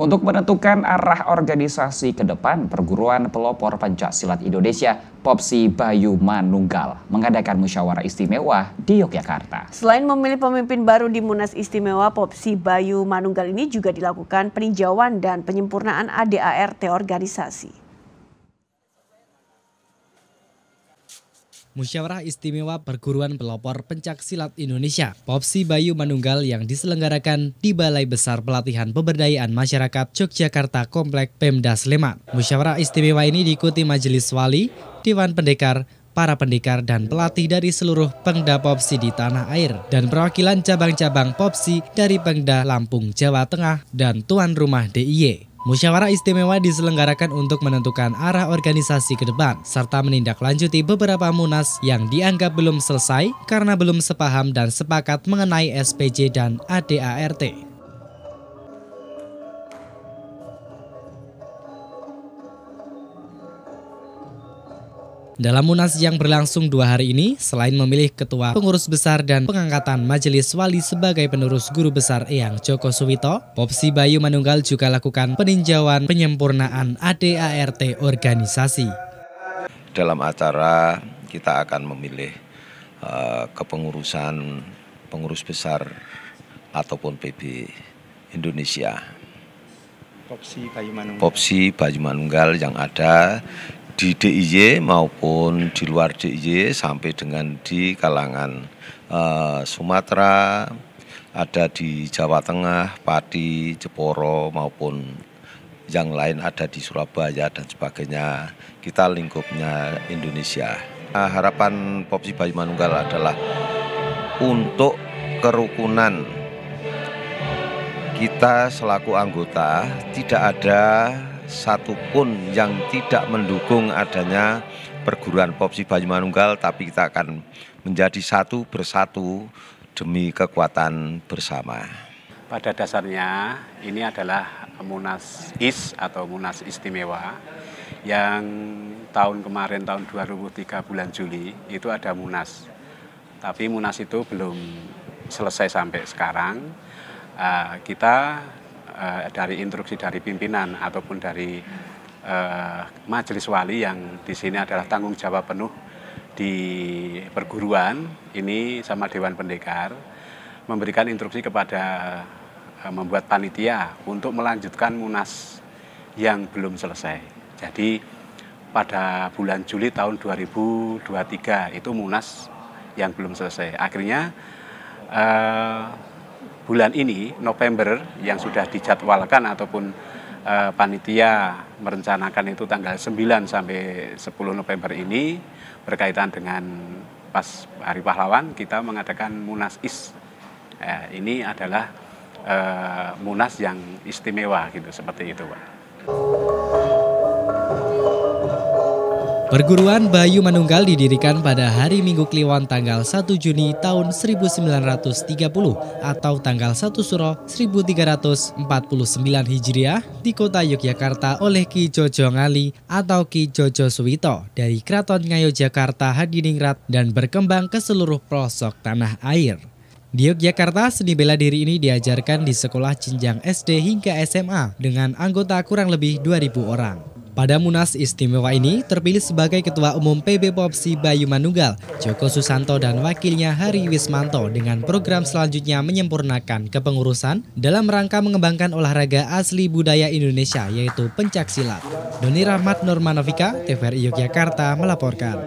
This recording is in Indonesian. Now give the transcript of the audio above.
untuk menentukan arah organisasi ke depan perguruan pelopor Pancasila Indonesia Popsi Bayu Manunggal mengadakan musyawarah istimewa di Yogyakarta. Selain memilih pemimpin baru di Munas Istimewa Popsi Bayu Manunggal ini juga dilakukan peninjauan dan penyempurnaan ADART organisasi. Musyawarah Istimewa Perguruan Pelopor Pencak Silat Indonesia, Popsi Bayu Manunggal yang diselenggarakan di Balai Besar Pelatihan Pemberdayaan Masyarakat Yogyakarta Komplek Pemda Sleman. Musyawarah istimewa ini diikuti Majelis Wali, Dewan Pendekar, para pendekar dan pelatih dari seluruh pengda popsi di tanah air dan perwakilan cabang-cabang popsi dari pengda Lampung, Jawa Tengah dan tuan rumah DIY. Musyawarah istimewa diselenggarakan untuk menentukan arah organisasi ke depan, serta menindaklanjuti beberapa munas yang dianggap belum selesai karena belum sepaham dan sepakat mengenai SPJ dan ADART. Dalam Munas yang berlangsung dua hari ini, selain memilih Ketua Pengurus Besar dan Pengangkatan Majelis Wali sebagai penerus Guru Besar Eyang Joko Suwito, Popsi Bayu Manunggal juga lakukan peninjauan penyempurnaan ADART organisasi. Dalam acara kita akan memilih uh, kepengurusan pengurus besar ataupun PB Indonesia. Popsi Bayu Popsi Bayu Manunggal yang ada di DIY maupun di luar DIY sampai dengan di kalangan uh, Sumatera, ada di Jawa Tengah, Pati, Jeporo maupun yang lain ada di Surabaya dan sebagainya. Kita lingkupnya Indonesia. Nah, harapan Popsi Bayu Manunggal adalah untuk kerukunan kita selaku anggota tidak ada satupun yang tidak mendukung adanya perguruan Popsi Banyumanunggal tapi kita akan menjadi satu bersatu demi kekuatan bersama. Pada dasarnya ini adalah Munas IS atau Munas Istimewa yang tahun kemarin tahun 2003 bulan Juli itu ada Munas. Tapi Munas itu belum selesai sampai sekarang. Ah, kita Eh, dari instruksi dari pimpinan ataupun dari uh, majelis wali yang di sini adalah tanggung jawab penuh di perguruan ini sama Dewan Pendekar memberikan instruksi kepada uh, membuat panitia untuk melanjutkan munas yang belum selesai. Jadi pada bulan Juli tahun 2023 itu munas yang belum selesai. Akhirnya uh, bulan ini November yang sudah dijadwalkan ataupun uh, panitia merencanakan itu tanggal 9 sampai 10 November ini berkaitan dengan pas Hari Pahlawan kita mengadakan Munas IS. Eh, ini adalah eh, Munas yang istimewa gitu seperti itu, Pak. Perguruan Bayu Manunggal didirikan pada hari Minggu Kliwon tanggal 1 Juni tahun 1930 atau tanggal 1 Suro 1349 Hijriah di kota Yogyakarta oleh Ki Jojo Ngali atau Ki Jojo Suwito dari Kraton Ngayogyakarta Hadiningrat dan berkembang ke seluruh pelosok tanah air. Di Yogyakarta, seni bela diri ini diajarkan di sekolah jenjang SD hingga SMA dengan anggota kurang lebih 2000 orang. Pada Munas Istimewa ini terpilih sebagai Ketua Umum PB Popsi Bayu Manunggal, Joko Susanto dan wakilnya Hari Wismanto dengan program selanjutnya menyempurnakan kepengurusan dalam rangka mengembangkan olahraga asli budaya Indonesia yaitu pencaksilat. Doni Rahmat Nurmanovika, TVRI Yogyakarta melaporkan.